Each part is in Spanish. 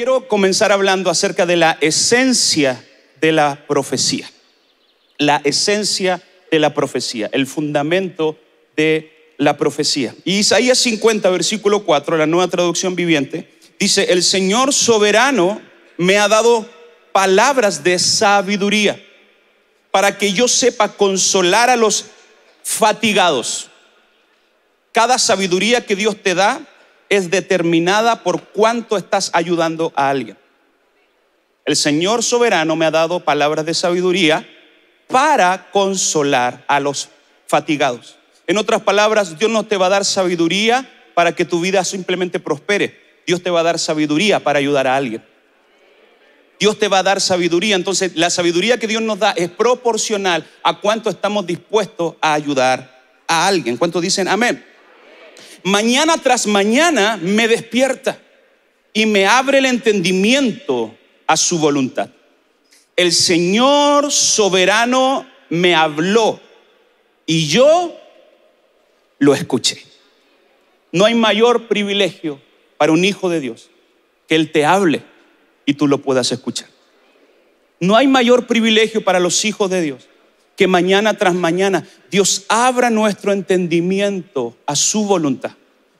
Quiero comenzar hablando acerca de la esencia de la profecía. La esencia de la profecía, el fundamento de la profecía. Y Isaías 50, versículo 4, la nueva traducción viviente, dice, el Señor soberano me ha dado palabras de sabiduría para que yo sepa consolar a los fatigados. Cada sabiduría que Dios te da es determinada por cuánto estás ayudando a alguien. El Señor soberano me ha dado palabras de sabiduría para consolar a los fatigados. En otras palabras, Dios no te va a dar sabiduría para que tu vida simplemente prospere. Dios te va a dar sabiduría para ayudar a alguien. Dios te va a dar sabiduría. Entonces, la sabiduría que Dios nos da es proporcional a cuánto estamos dispuestos a ayudar a alguien. ¿Cuántos dicen amén? mañana tras mañana me despierta y me abre el entendimiento a su voluntad. El Señor soberano me habló y yo lo escuché. No hay mayor privilegio para un hijo de Dios que Él te hable y tú lo puedas escuchar. No hay mayor privilegio para los hijos de Dios que mañana tras mañana Dios abra nuestro entendimiento a su voluntad.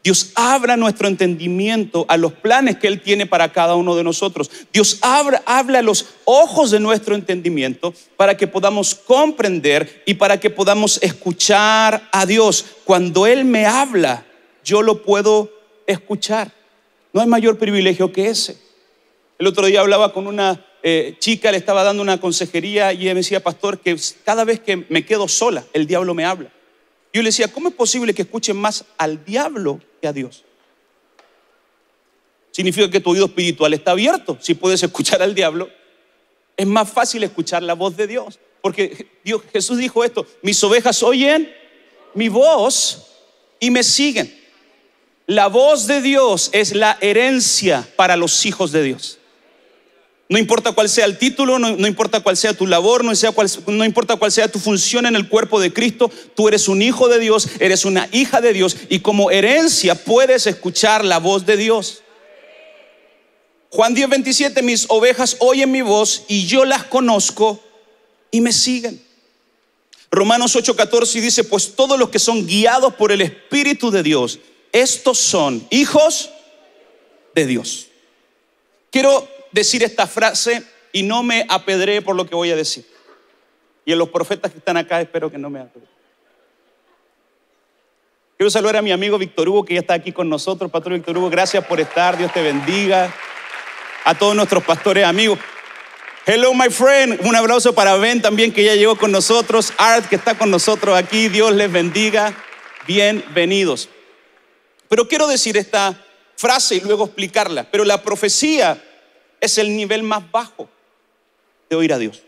Dios abra nuestro entendimiento a los planes que Él tiene para cada uno de nosotros. Dios habla a los ojos de nuestro entendimiento para que podamos comprender y para que podamos escuchar a Dios. Cuando Él me habla, yo lo puedo escuchar. No hay mayor privilegio que ese. El otro día hablaba con una eh, chica le estaba dando una consejería y ella me decía, pastor, que cada vez que me quedo sola, el diablo me habla. Yo le decía, ¿cómo es posible que escuchen más al diablo que a Dios? Significa que tu oído espiritual está abierto. Si puedes escuchar al diablo, es más fácil escuchar la voz de Dios. Porque Jesús dijo esto, mis ovejas oyen mi voz y me siguen. La voz de Dios es la herencia para los hijos de Dios. No importa cuál sea el título, no, importa cuál sea tu labor, no, sea no importa cuál sea tu función en el cuerpo de Cristo, tú eres un hijo de Dios, eres una hija de Dios y como herencia puedes escuchar la voz de Dios. Juan 10, 27, mis ovejas oyen mi voz y yo las conozco y me siguen. Romanos 8, 14 dice, pues todos los que son guiados por el Espíritu de Dios, estos son hijos de Dios. Quiero decir esta frase y no me apedré por lo que voy a decir. Y a los profetas que están acá espero que no me apedre Quiero saludar a mi amigo Víctor Hugo, que ya está aquí con nosotros. Pastor Víctor Hugo, gracias por estar. Dios te bendiga. A todos nuestros pastores amigos. Hello, my friend. Un abrazo para Ben también, que ya llegó con nosotros. Art, que está con nosotros aquí. Dios les bendiga. Bienvenidos. Pero quiero decir esta frase y luego explicarla. Pero la profecía es el nivel más bajo de oír a Dios.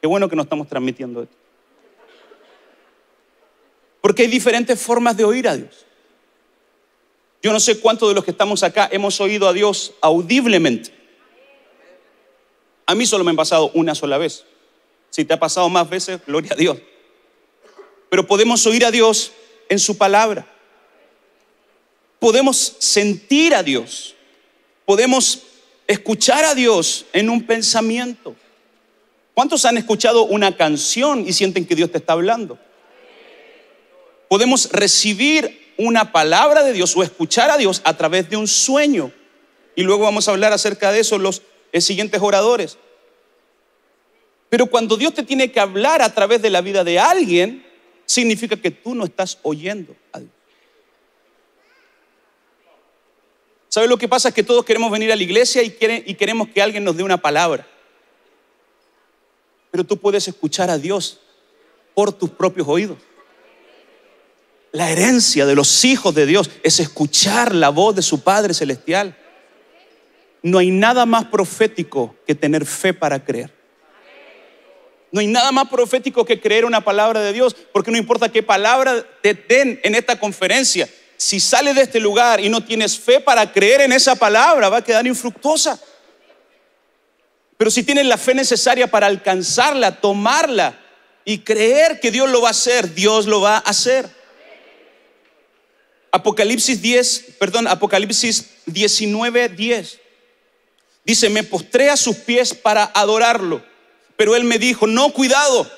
Qué bueno que no estamos transmitiendo esto. Porque hay diferentes formas de oír a Dios. Yo no sé cuántos de los que estamos acá hemos oído a Dios audiblemente. A mí solo me han pasado una sola vez. Si te ha pasado más veces, gloria a Dios. Pero podemos oír a Dios en su palabra podemos sentir a Dios, podemos escuchar a Dios en un pensamiento. ¿Cuántos han escuchado una canción y sienten que Dios te está hablando? Podemos recibir una palabra de Dios o escuchar a Dios a través de un sueño. Y luego vamos a hablar acerca de eso los eh, siguientes oradores. Pero cuando Dios te tiene que hablar a través de la vida de alguien, significa que tú no estás oyendo. ¿Sabes lo que pasa? Es que todos queremos venir a la iglesia y, y queremos que alguien nos dé una palabra. Pero tú puedes escuchar a Dios por tus propios oídos. La herencia de los hijos de Dios es escuchar la voz de su Padre Celestial. No hay nada más profético que tener fe para creer. No hay nada más profético que creer una palabra de Dios, porque no importa qué palabra te den en esta conferencia, si sales de este lugar y no tienes fe para creer en esa palabra, va a quedar infructuosa. Pero si tienes la fe necesaria para alcanzarla, tomarla y creer que Dios lo va a hacer, Dios lo va a hacer. Apocalipsis 10, perdón, Apocalipsis 19, 10. Dice, me postré a sus pies para adorarlo. Pero él me dijo, no, cuidado,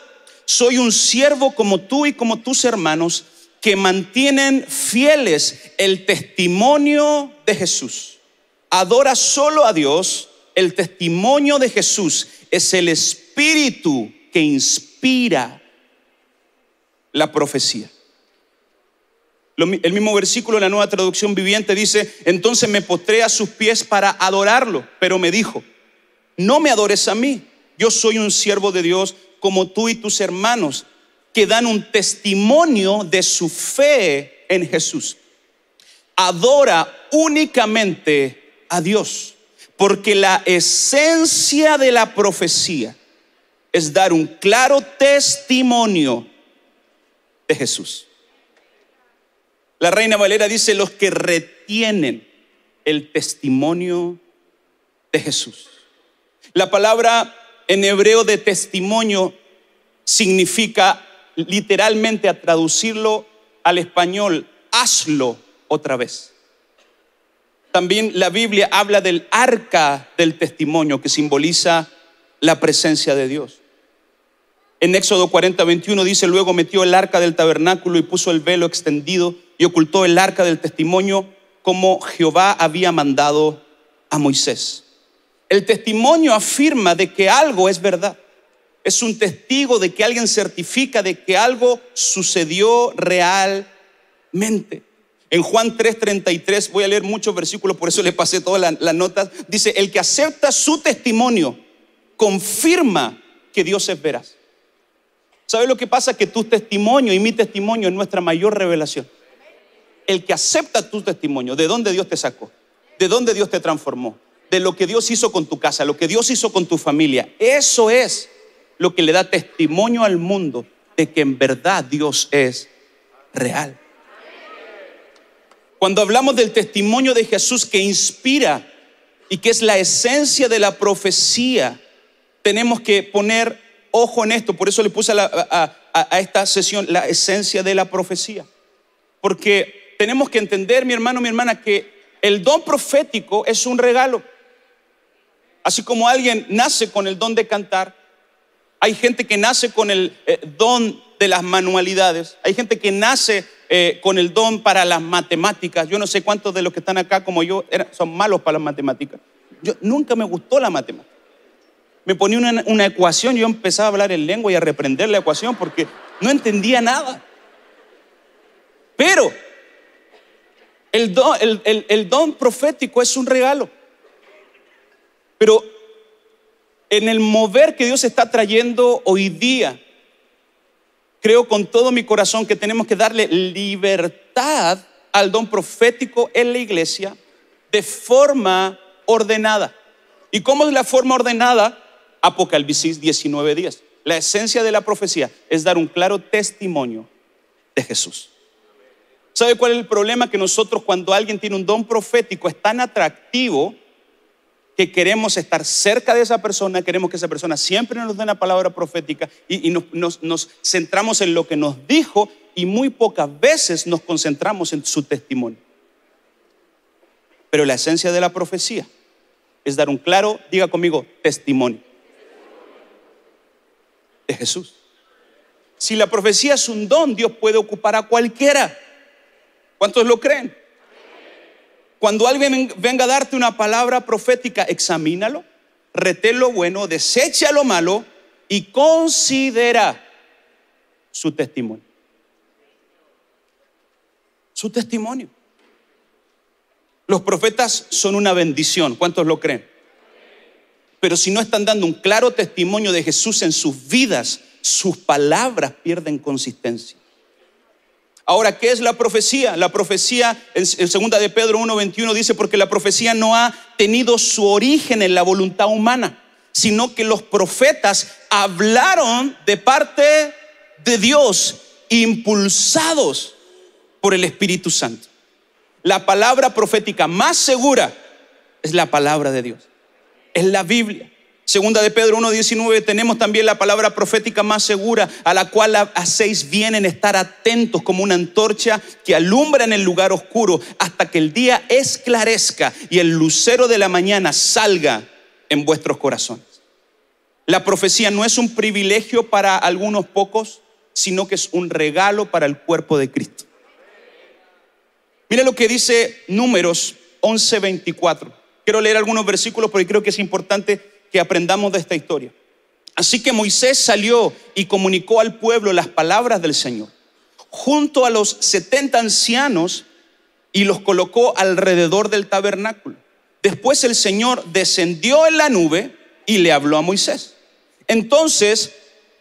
soy un siervo como tú y como tus hermanos que mantienen fieles el testimonio de Jesús. Adora solo a Dios. El testimonio de Jesús es el espíritu que inspira la profecía. El mismo versículo en la nueva traducción viviente dice, entonces me postré a sus pies para adorarlo, pero me dijo, no me adores a mí, yo soy un siervo de Dios como tú y tus hermanos que dan un testimonio de su fe en Jesús. Adora únicamente a Dios, porque la esencia de la profecía es dar un claro testimonio de Jesús. La reina Valera dice, los que retienen el testimonio de Jesús. La palabra en hebreo de testimonio significa literalmente a traducirlo al español, hazlo otra vez. También la Biblia habla del arca del testimonio que simboliza la presencia de Dios. En Éxodo 40, 21 dice, luego metió el arca del tabernáculo y puso el velo extendido y ocultó el arca del testimonio como Jehová había mandado a Moisés. El testimonio afirma de que algo es verdad es un testigo de que alguien certifica de que algo sucedió realmente. En Juan 3:33, voy a leer muchos versículos, por eso le pasé todas las, notas, dice, el que acepta su testimonio confirma que Dios es veraz. ¿Sabes lo que pasa? Que tu testimonio y mi testimonio es nuestra mayor revelación. El que acepta tu testimonio, de dónde Dios te sacó, de dónde Dios te transformó, de lo que Dios hizo con tu casa, lo que Dios hizo con tu familia, eso es lo que le da testimonio al mundo de que en verdad Dios es real. Cuando hablamos del testimonio de Jesús que inspira y que es la esencia de la profecía, tenemos que poner ojo en esto. Por eso le puse a, esta sesión la esencia de la profecía. Porque tenemos que entender, mi hermano, mi hermana, que el don profético es un regalo. Así como alguien nace con el don de cantar, hay gente que nace con el eh, don de las manualidades. Hay gente que nace eh, con el don para las matemáticas. Yo no sé cuántos de los que están acá como yo son malos para las matemáticas. Yo nunca me gustó la matemática. Me ponía una, ecuación, yo empezaba a hablar en lengua y a reprender la ecuación porque no entendía nada. Pero el el don profético es un regalo. Pero en el mover que Dios está trayendo hoy día. Creo con todo mi corazón que tenemos que darle libertad al don profético en la iglesia de forma ordenada. ¿Y cómo es la forma ordenada? Apocalipsis días La esencia de la profecía es dar un claro testimonio de Jesús. ¿Sabe cuál es el problema? Que nosotros cuando alguien tiene un don profético es tan atractivo que queremos estar cerca de esa persona, queremos que esa persona siempre nos dé una palabra profética y, nos centramos en lo que nos dijo y muy pocas veces nos concentramos en su testimonio. Pero la esencia de la profecía es dar un claro, diga conmigo, testimonio de Jesús. Si la profecía es un don, Dios puede ocupar a cualquiera. ¿Cuántos lo creen? Cuando alguien venga a darte una palabra profética, examínalo, reté lo bueno, desecha lo malo y considera su testimonio. Su testimonio. Los profetas son una bendición, ¿cuántos lo creen? Pero si no están dando un claro testimonio de Jesús en sus vidas, sus palabras pierden consistencia. Ahora, ¿qué es la profecía? La profecía, en segunda de Pedro 1.21 dice, porque la profecía no ha tenido su origen en la voluntad humana, sino que los profetas hablaron de parte de Dios, impulsados por el Espíritu Santo. La palabra profética más segura es la palabra de Dios, es la Biblia. Segunda de Pedro 1.19, tenemos también la palabra profética más segura, a la cual hacéis bien en estar atentos como una antorcha que alumbra en el lugar oscuro hasta que el día esclarezca y el lucero de la mañana salga en vuestros corazones. La profecía no es un privilegio para algunos pocos, sino que es un regalo para el cuerpo de Cristo. Mira lo que dice Números 11.24. Quiero leer algunos versículos porque creo que es importante que aprendamos de esta historia. Así que Moisés salió y comunicó al pueblo las palabras del Señor, junto a los 70 ancianos, y los colocó alrededor del tabernáculo. Después el Señor descendió en la nube y le habló a Moisés. Entonces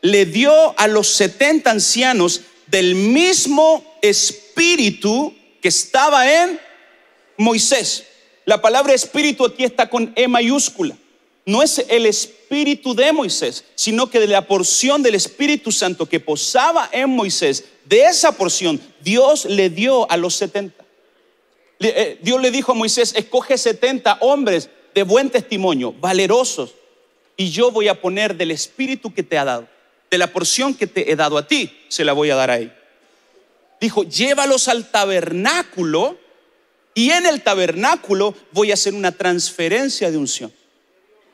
le dio a los 70 ancianos del mismo espíritu que estaba en Moisés. La palabra espíritu aquí está con E mayúscula no es el espíritu de Moisés, sino que de la porción del Espíritu Santo que posaba en Moisés, de esa porción Dios le dio a los 70. Eh, Dios le dijo a Moisés, escoge 70 hombres de buen testimonio, valerosos, y yo voy a poner del espíritu que te ha dado, de la porción que te he dado a ti, se la voy a dar a él. Dijo, llévalos al tabernáculo y en el tabernáculo voy a hacer una transferencia de unción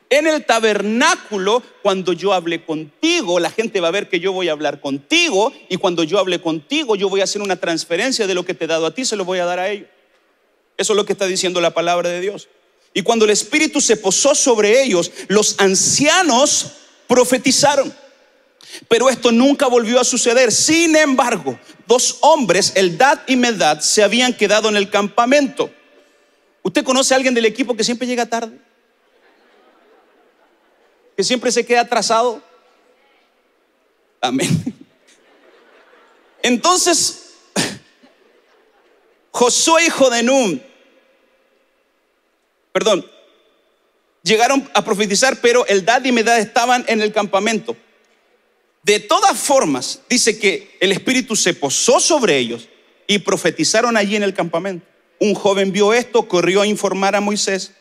en el tabernáculo, cuando yo hable contigo, la gente va a ver que yo voy a hablar contigo y cuando yo hable contigo, yo voy a hacer una transferencia de lo que te he dado a ti, se lo voy a dar a ellos. Eso es lo que está diciendo la palabra de Dios. Y cuando el Espíritu se posó sobre ellos, los ancianos profetizaron. Pero esto nunca volvió a suceder. Sin embargo, dos hombres, Eldad y Medad, se habían quedado en el campamento. ¿Usted conoce a alguien del equipo que siempre llega tarde? que siempre se queda atrasado. Amén. Entonces, Josué, hijo de Nun, perdón, llegaron a profetizar, pero el dad y Medad estaban en el campamento. De todas formas, dice que el Espíritu se posó sobre ellos y profetizaron allí en el campamento. Un joven vio esto, corrió a informar a Moisés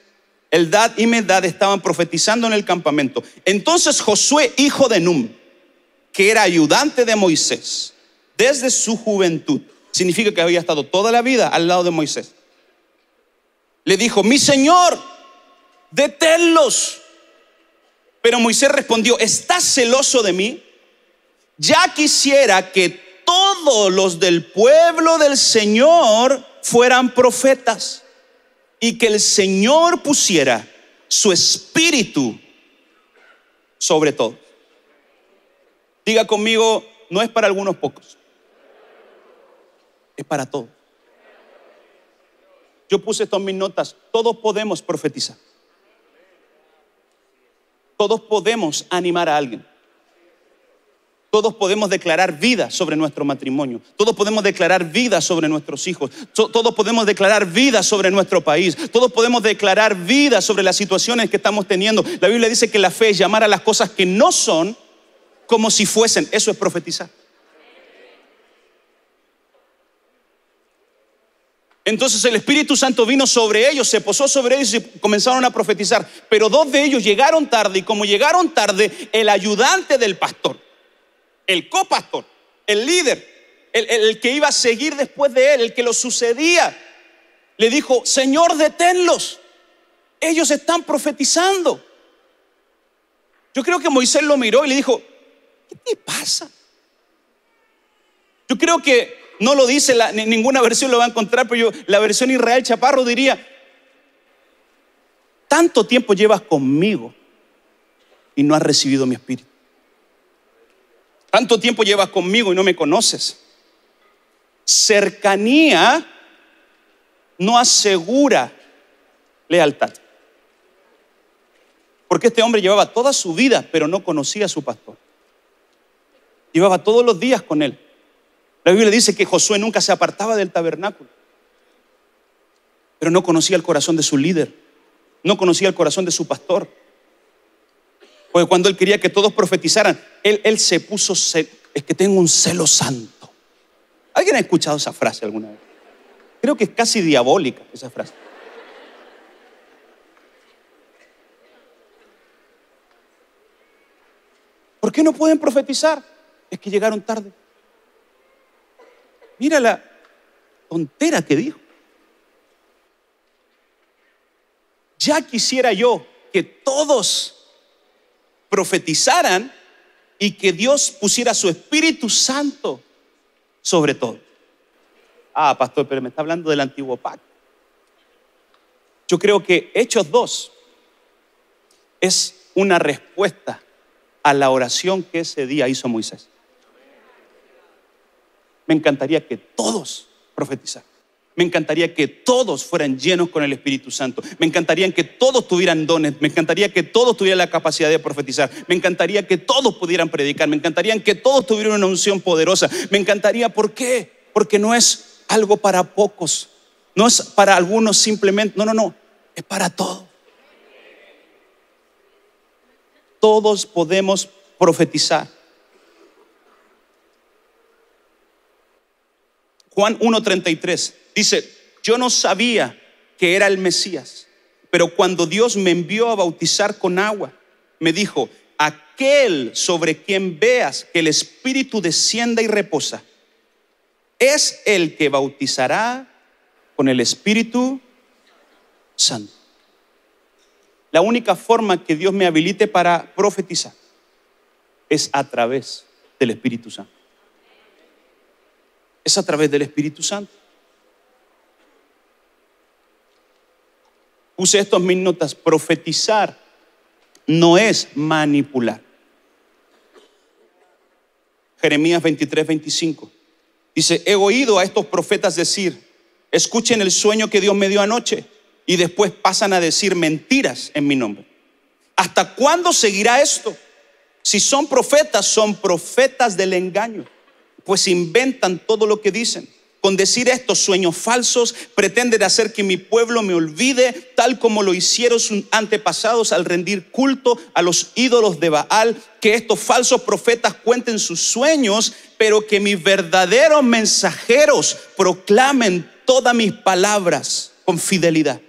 dad y Medad estaban profetizando en el campamento. Entonces Josué, hijo de Num, que era ayudante de Moisés desde su juventud, significa que había estado toda la vida al lado de Moisés, le dijo, mi Señor, deténlos. Pero Moisés respondió, ¿estás celoso de mí? Ya quisiera que todos los del pueblo del Señor fueran profetas y que el Señor pusiera su espíritu sobre todo. Diga conmigo, no es para algunos pocos, es para todos. Yo puse esto en mis notas, todos podemos profetizar. Todos podemos animar a alguien. Todos podemos declarar vida sobre nuestro matrimonio. Todos podemos declarar vida sobre nuestros hijos. Todos podemos declarar vida sobre nuestro país. Todos podemos declarar vida sobre las situaciones que estamos teniendo. La Biblia dice que la fe es llamar a las cosas que no son como si fuesen. Eso es profetizar. Entonces el Espíritu Santo vino sobre ellos, se posó sobre ellos y comenzaron a profetizar. Pero dos de ellos llegaron tarde y como llegaron tarde, el ayudante del pastor el copastor, el líder, el, que iba a seguir después de él, el que lo sucedía, le dijo, Señor, deténlos. Ellos están profetizando. Yo creo que Moisés lo miró y le dijo, ¿qué te pasa? Yo creo que no lo dice, ninguna versión lo va a encontrar, pero yo, la versión Israel Chaparro diría, tanto tiempo llevas conmigo y no has recibido mi espíritu. Tanto tiempo llevas conmigo y no me conoces. Cercanía no asegura lealtad. Porque este hombre llevaba toda su vida, pero no conocía a su pastor. Llevaba todos los días con él. La Biblia dice que Josué nunca se apartaba del tabernáculo, pero no conocía el corazón de su líder, no conocía el corazón de su pastor. Porque cuando él quería que todos profetizaran, él, él se puso, es que tengo un celo santo. ¿Alguien ha escuchado esa frase alguna vez? Creo que es casi diabólica esa frase. ¿Por qué no pueden profetizar? Es que llegaron tarde. Mira la tontera que dijo. Ya quisiera yo que todos profetizaran y que Dios pusiera su Espíritu Santo sobre todo. Ah, pastor, pero me está hablando del antiguo pacto. Yo creo que Hechos 2 es una respuesta a la oración que ese día hizo Moisés. Me encantaría que todos profetizaran. Me encantaría que todos fueran llenos con el Espíritu Santo. Me encantaría que todos tuvieran dones. Me encantaría que todos tuvieran la capacidad de profetizar. Me encantaría que todos pudieran predicar. Me encantaría que todos tuvieran una unción poderosa. Me encantaría, ¿por qué? Porque no es algo para pocos. No es para algunos simplemente. No, no, no. Es para todos. Todos podemos profetizar. Juan 1.33 Dice, yo no sabía que era el Mesías, pero cuando Dios me envió a bautizar con agua, me dijo, aquel sobre quien veas que el Espíritu descienda y reposa, es el que bautizará con el Espíritu Santo. La única forma que Dios me habilite para profetizar es a través del Espíritu Santo. Es a través del Espíritu Santo. puse estos mis notas, profetizar no es manipular. Jeremías 23, 25. Dice, he oído a estos profetas decir, escuchen el sueño que Dios me dio anoche y después pasan a decir mentiras en mi nombre. ¿Hasta cuándo seguirá esto? Si son profetas, son profetas del engaño, pues inventan todo lo que dicen. Con decir estos sueños falsos, pretenden hacer que mi pueblo me olvide, tal como lo hicieron sus antepasados al rendir culto a los ídolos de Baal. Que estos falsos profetas cuenten sus sueños, pero que mis verdaderos mensajeros proclamen todas mis palabras con fidelidad.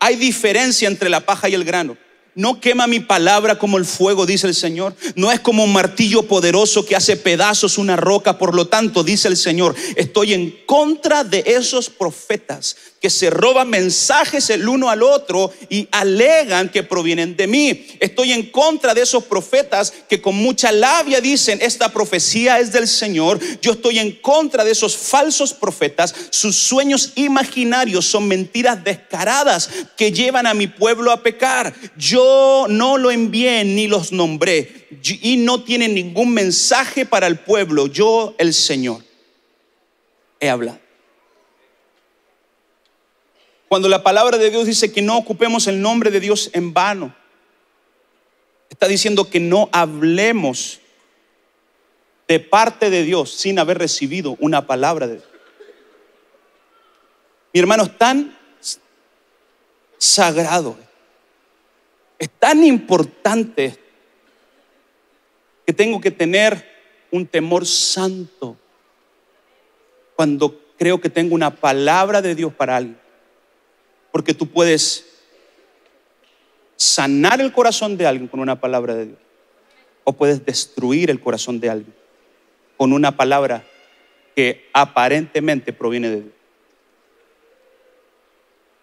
Hay diferencia entre la paja y el grano. No quema mi palabra como el fuego, dice el Señor. No es como un martillo poderoso que hace pedazos una roca. Por lo tanto, dice el Señor, estoy en contra de esos profetas que se roban mensajes el uno al otro y alegan que provienen de mí. Estoy en contra de esos profetas que con mucha labia dicen, esta profecía es del Señor. Yo estoy en contra de esos falsos profetas. Sus sueños imaginarios son mentiras descaradas que llevan a mi pueblo a pecar. Yo no lo envié ni los nombré y no tienen ningún mensaje para el pueblo. Yo, el Señor, he hablado. Cuando la palabra de Dios dice que no ocupemos el nombre de Dios en vano, está diciendo que no hablemos de parte de Dios sin haber recibido una palabra de Dios. Mi hermano, es tan sagrado, es tan importante que tengo que tener un temor santo cuando creo que tengo una palabra de Dios para alguien. Porque tú puedes sanar el corazón de alguien con una palabra de Dios. O puedes destruir el corazón de alguien con una palabra que aparentemente proviene de Dios.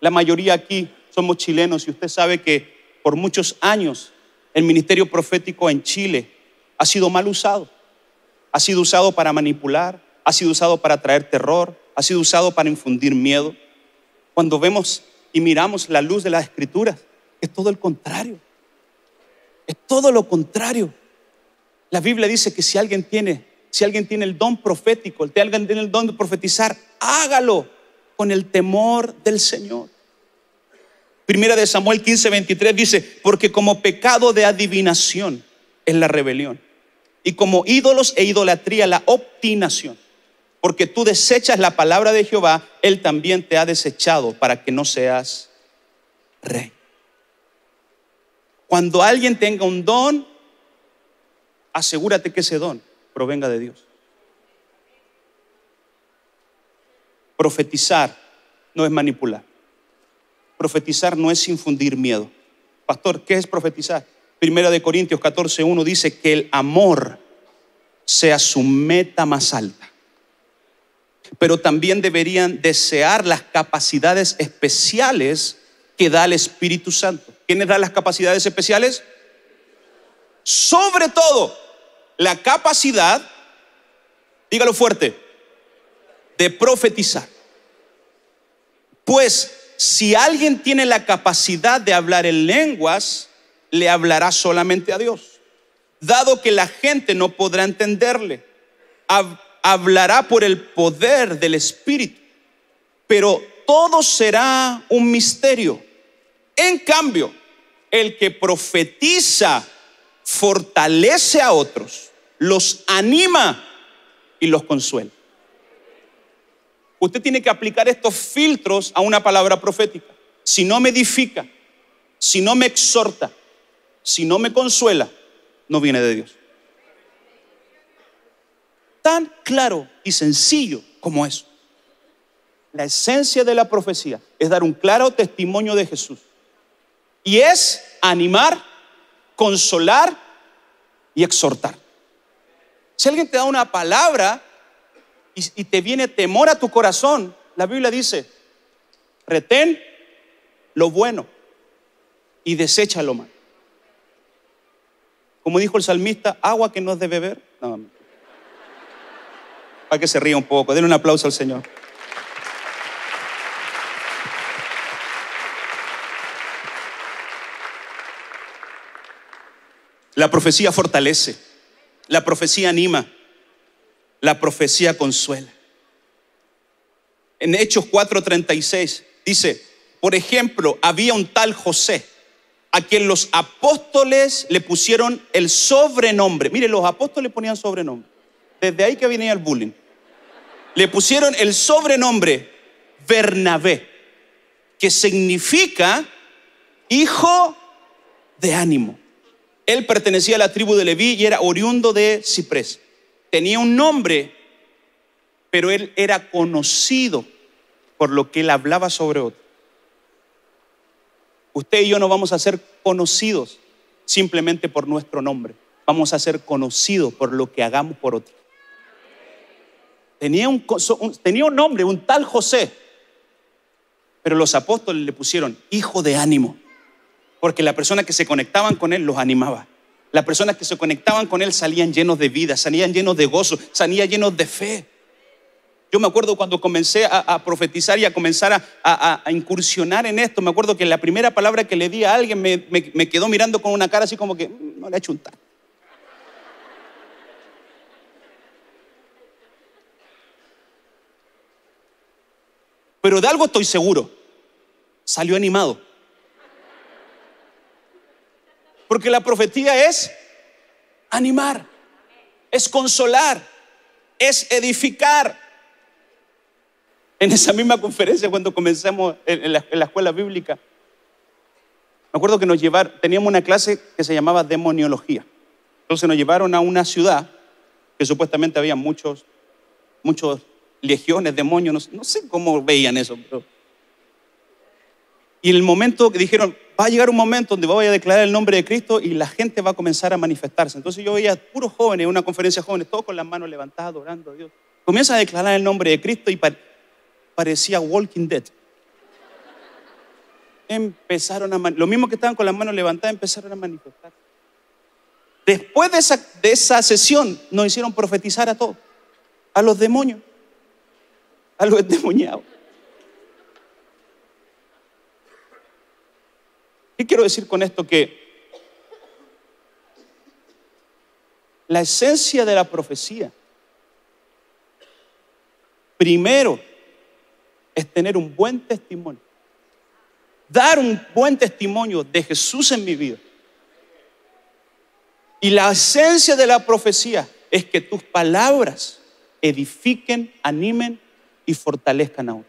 La mayoría aquí somos chilenos y usted sabe que por muchos años el ministerio profético en Chile ha sido mal usado. Ha sido usado para manipular, ha sido usado para traer terror, ha sido usado para infundir miedo. Cuando vemos y miramos la luz de las escrituras, es todo el contrario. Es todo lo contrario. La Biblia dice que si alguien tiene, si alguien tiene el don profético, si alguien tiene el don de profetizar, hágalo con el temor del Señor. Primera de Samuel 15, 23 dice, porque como pecado de adivinación es la rebelión, y como ídolos e idolatría la obstinación porque tú desechas la palabra de Jehová, Él también te ha desechado para que no seas rey. Cuando alguien tenga un don, asegúrate que ese don provenga de Dios. Profetizar no es manipular. Profetizar no es infundir miedo. Pastor, ¿qué es profetizar? Primera de Corintios 14.1 dice que el amor sea su meta más alta pero también deberían desear las capacidades especiales que da el Espíritu Santo. ¿Quiénes dan las capacidades especiales? Sobre todo, la capacidad, dígalo fuerte, de profetizar. Pues si alguien tiene la capacidad de hablar en lenguas, le hablará solamente a Dios, dado que la gente no podrá entenderle hablará por el poder del Espíritu, pero todo será un misterio. En cambio, el que profetiza fortalece a otros, los anima y los consuela. Usted tiene que aplicar estos filtros a una palabra profética. Si no me edifica, si no me exhorta, si no me consuela, no viene de Dios tan claro y sencillo como eso. La esencia de la profecía es dar un claro testimonio de Jesús. Y es animar, consolar y exhortar. Si alguien te da una palabra y, te viene temor a tu corazón, la Biblia dice, retén lo bueno y desecha lo malo. Como dijo el salmista, agua que no es de beber. nada más para que se ría un poco. Denle un aplauso al Señor. La profecía fortalece, la profecía anima, la profecía consuela. En Hechos 4:36 dice, por ejemplo, había un tal José, a quien los apóstoles le pusieron el sobrenombre. Mire, los apóstoles ponían sobrenombre. Desde ahí que venía el bullying le pusieron el sobrenombre Bernabé, que significa hijo de ánimo. Él pertenecía a la tribu de Leví y era oriundo de Ciprés. Tenía un nombre, pero él era conocido por lo que él hablaba sobre otro. Usted y yo no vamos a ser conocidos simplemente por nuestro nombre. Vamos a ser conocidos por lo que hagamos por otro tenía un, tenía un nombre, un tal José. Pero los apóstoles le pusieron hijo de ánimo, porque la persona que se conectaban con él los animaba. Las personas que se conectaban con él salían llenos de vida, salían llenos de gozo, salían llenos de fe. Yo me acuerdo cuando comencé a, profetizar y a comenzar a, incursionar en esto, me acuerdo que la primera palabra que le di a alguien me, quedó mirando con una cara así como que mm, no le ha hecho un taco. Pero de algo estoy seguro. Salió animado. Porque la profetía es animar, es consolar, es edificar. En esa misma conferencia cuando comenzamos en la, escuela bíblica, me acuerdo que nos llevaron, teníamos una clase que se llamaba demoniología. Entonces nos llevaron a una ciudad que supuestamente había muchos, muchos legiones, demonios, no sé, cómo veían eso. Y el momento que dijeron, va a llegar un momento donde voy a declarar el nombre de Cristo y la gente va a comenzar a manifestarse. Entonces yo veía puros jóvenes, una conferencia de jóvenes, todos con las manos levantadas, orando a Dios. comienzan a declarar el nombre de Cristo y parecía Walking Dead. Empezaron a lo mismo que estaban con las manos levantadas, empezaron a manifestar. Después de esa, de esa sesión, nos hicieron profetizar a todos, a los demonios. Algo es demoniado ¿Qué quiero decir con esto? Que la esencia de la profecía, primero, es tener un buen testimonio. Dar un buen testimonio de Jesús en mi vida. Y la esencia de la profecía es que tus palabras edifiquen, animen y fortalezcan a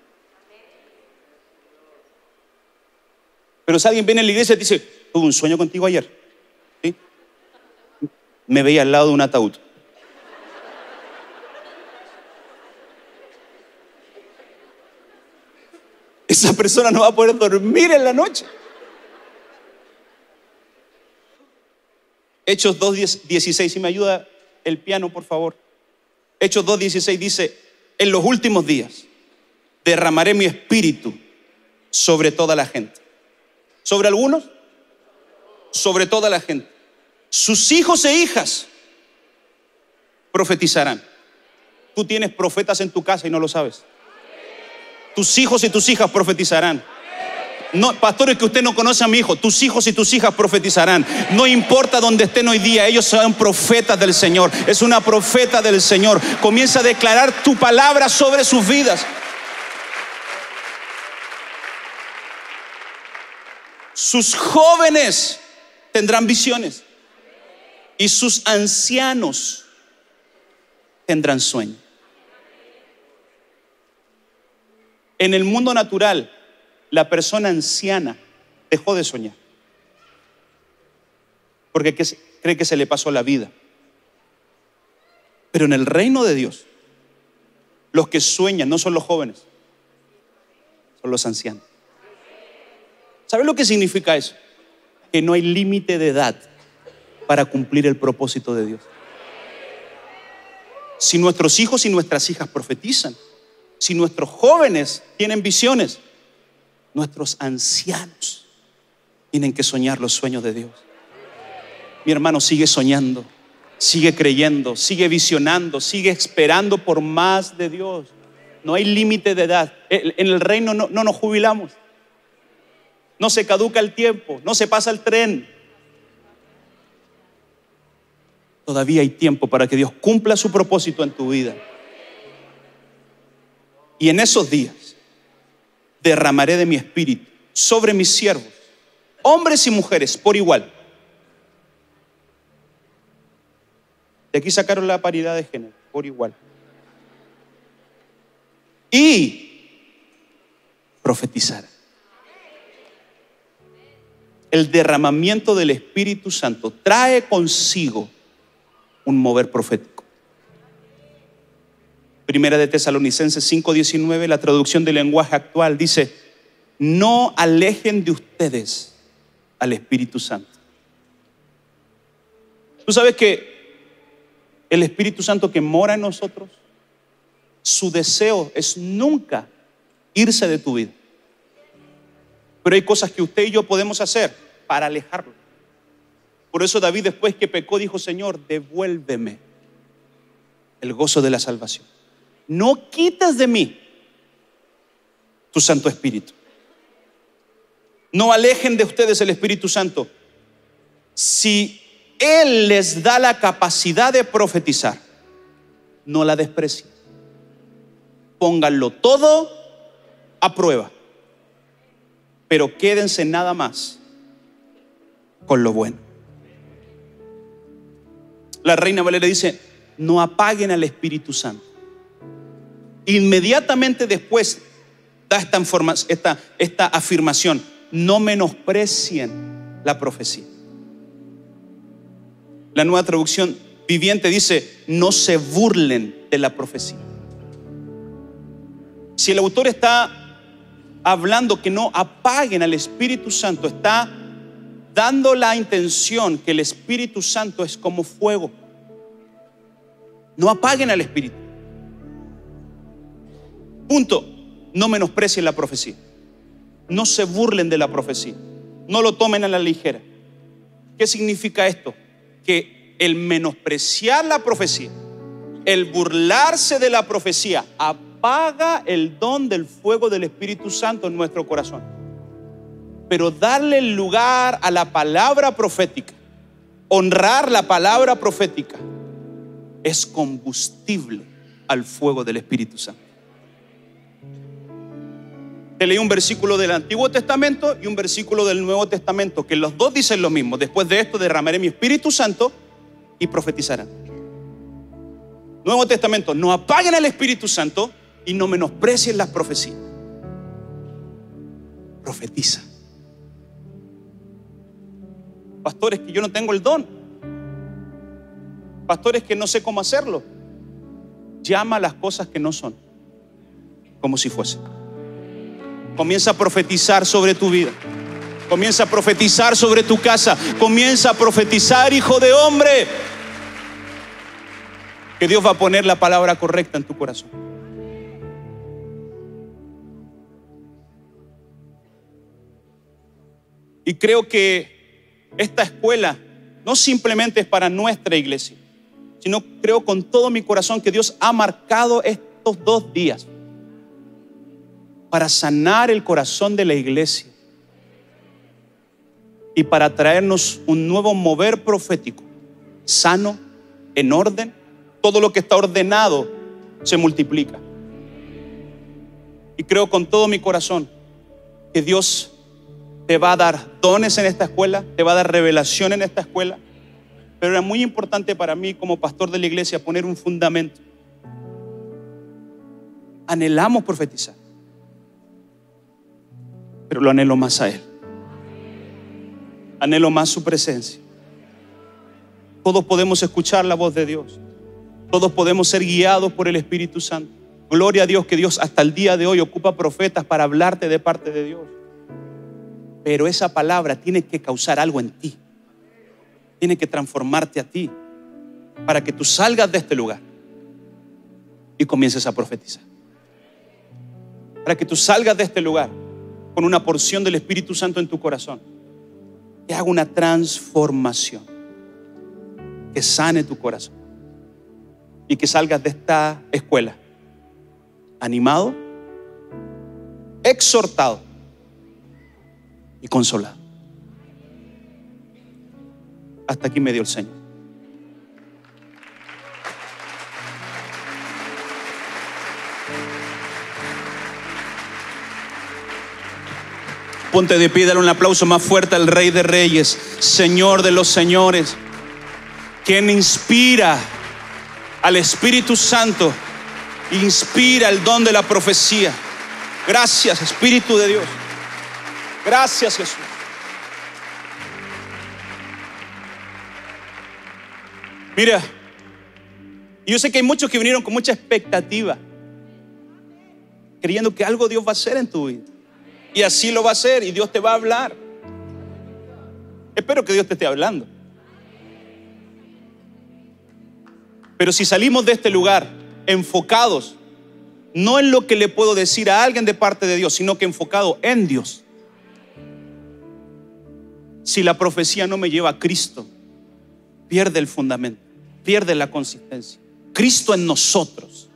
Pero si alguien viene a la iglesia y dice, tuve un sueño contigo ayer. ¿Sí? Me veía al lado de un ataúd. Esa persona no va a poder dormir en la noche. Hechos 2.16, si me ayuda el piano, por favor. Hechos 2.16 dice, en los últimos días derramaré mi espíritu sobre toda la gente. ¿Sobre algunos? Sobre toda la gente. Sus hijos e hijas profetizarán. Tú tienes profetas en tu casa y no lo sabes. Tus hijos y tus hijas profetizarán pastores que usted no conoce a mi hijo, tus hijos y tus hijas profetizarán. No importa dónde estén hoy día, ellos son profetas del Señor. Es una profeta del Señor. Comienza a declarar tu palabra sobre sus vidas. Sus jóvenes tendrán visiones y sus ancianos tendrán sueño. En el mundo natural, la persona anciana dejó de soñar. Porque cree que se le pasó la vida. Pero en el reino de Dios, los que sueñan no son los jóvenes, son los ancianos. ¿Sabes lo que significa eso? Que no hay límite de edad para cumplir el propósito de Dios. Si nuestros hijos y nuestras hijas profetizan, si nuestros jóvenes tienen visiones, Nuestros ancianos tienen que soñar los sueños de Dios. Mi hermano sigue soñando, sigue creyendo, sigue visionando, sigue esperando por más de Dios. No hay límite de edad. En el reino no, no nos jubilamos. No se caduca el tiempo, no se pasa el tren. Todavía hay tiempo para que Dios cumpla su propósito en tu vida. Y en esos días derramaré de mi espíritu sobre mis siervos, hombres y mujeres, por igual. De aquí sacaron la paridad de género, por igual. Y profetizar. El derramamiento del Espíritu Santo trae consigo un mover profético. Primera de Tesalonicenses 5:19, la traducción del lenguaje actual dice, no alejen de ustedes al Espíritu Santo. Tú sabes que el Espíritu Santo que mora en nosotros, su deseo es nunca irse de tu vida. Pero hay cosas que usted y yo podemos hacer para alejarlo. Por eso David después que pecó dijo, Señor, devuélveme el gozo de la salvación no quites de mí tu Santo Espíritu. No alejen de ustedes el Espíritu Santo. Si Él les da la capacidad de profetizar, no la desprecien. Pónganlo todo a prueba, pero quédense nada más con lo bueno. La reina Valeria dice, no apaguen al Espíritu Santo. Inmediatamente después da esta, afirmación, no menosprecien la profecía. La nueva traducción viviente dice, no se burlen de la profecía. Si el autor está hablando que no apaguen al Espíritu Santo, está dando la intención que el Espíritu Santo es como fuego. No apaguen al Espíritu. Punto. No menosprecien la profecía. No se burlen de la profecía. No lo tomen a la ligera. ¿Qué significa esto? Que el menospreciar la profecía, el burlarse de la profecía, apaga el don del fuego del Espíritu Santo en nuestro corazón. Pero darle lugar a la palabra profética, honrar la palabra profética, es combustible al fuego del Espíritu Santo leí un versículo del Antiguo Testamento y un versículo del Nuevo Testamento, que los dos dicen lo mismo. Después de esto derramaré mi Espíritu Santo y profetizarán. Nuevo Testamento, no apaguen el Espíritu Santo y no menosprecien las profecías. Profetiza. Pastores, que yo no tengo el don. Pastores, que no sé cómo hacerlo. Llama a las cosas que no son, como si fuesen. Comienza a profetizar sobre tu vida. Comienza a profetizar sobre tu casa. Comienza a profetizar, hijo de hombre. Que Dios va a poner la palabra correcta en tu corazón. Y creo que esta escuela no simplemente es para nuestra iglesia, sino creo con todo mi corazón que Dios ha marcado estos dos días para sanar el corazón de la iglesia y para traernos un nuevo mover profético, sano, en orden. Todo lo que está ordenado se multiplica. Y creo con todo mi corazón que Dios te va a dar dones en esta escuela, te va a dar revelación en esta escuela. Pero era muy importante para mí como pastor de la iglesia poner un fundamento. Anhelamos profetizar pero lo anhelo más a Él. Anhelo más su presencia. Todos podemos escuchar la voz de Dios. Todos podemos ser guiados por el Espíritu Santo. Gloria a Dios que Dios hasta el día de hoy ocupa profetas para hablarte de parte de Dios. Pero esa palabra tiene que causar algo en ti. Tiene que transformarte a ti para que tú salgas de este lugar y comiences a profetizar. Para que tú salgas de este lugar con una porción del Espíritu Santo en tu corazón, que haga una transformación, que sane tu corazón y que salgas de esta escuela animado, exhortado y consolado. Hasta aquí me dio el Señor. Ponte de pie, dale un aplauso más fuerte al Rey de Reyes, Señor de los Señores, quien inspira al Espíritu Santo, inspira el don de la profecía. Gracias, Espíritu de Dios. Gracias, Jesús. Mira, yo sé que hay muchos que vinieron con mucha expectativa, creyendo que algo Dios va a hacer en tu vida. Y así lo va a hacer y Dios te va a hablar. Espero que Dios te esté hablando. Pero si salimos de este lugar enfocados, no en lo que le puedo decir a alguien de parte de Dios, sino que enfocado en Dios. Si la profecía no me lleva a Cristo, pierde el fundamento, pierde la consistencia. Cristo en nosotros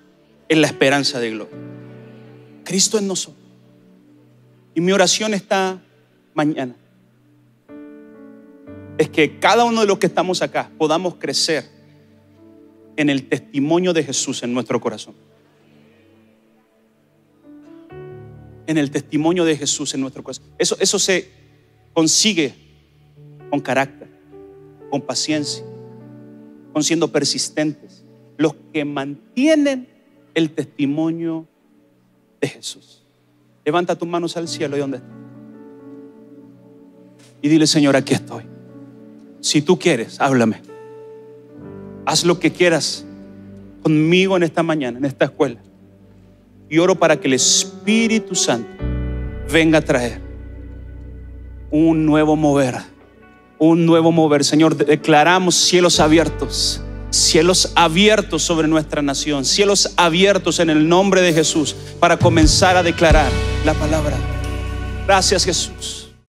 es la esperanza de gloria. Cristo en nosotros. Y mi oración está mañana. Es que cada uno de los que estamos acá podamos crecer en el testimonio de Jesús en nuestro corazón. En el testimonio de Jesús en nuestro corazón. Eso, eso se consigue con carácter, con paciencia, con siendo persistentes. Los que mantienen el testimonio de Jesús. Levanta tus manos al cielo y donde Y dile, Señor, aquí estoy. Si tú quieres, háblame. Haz lo que quieras conmigo en esta mañana, en esta escuela. Y oro para que el Espíritu Santo venga a traer un nuevo mover, un nuevo mover. Señor, declaramos cielos abiertos cielos abiertos sobre nuestra nación, cielos abiertos en el nombre de Jesús para comenzar a declarar la palabra. Gracias Jesús.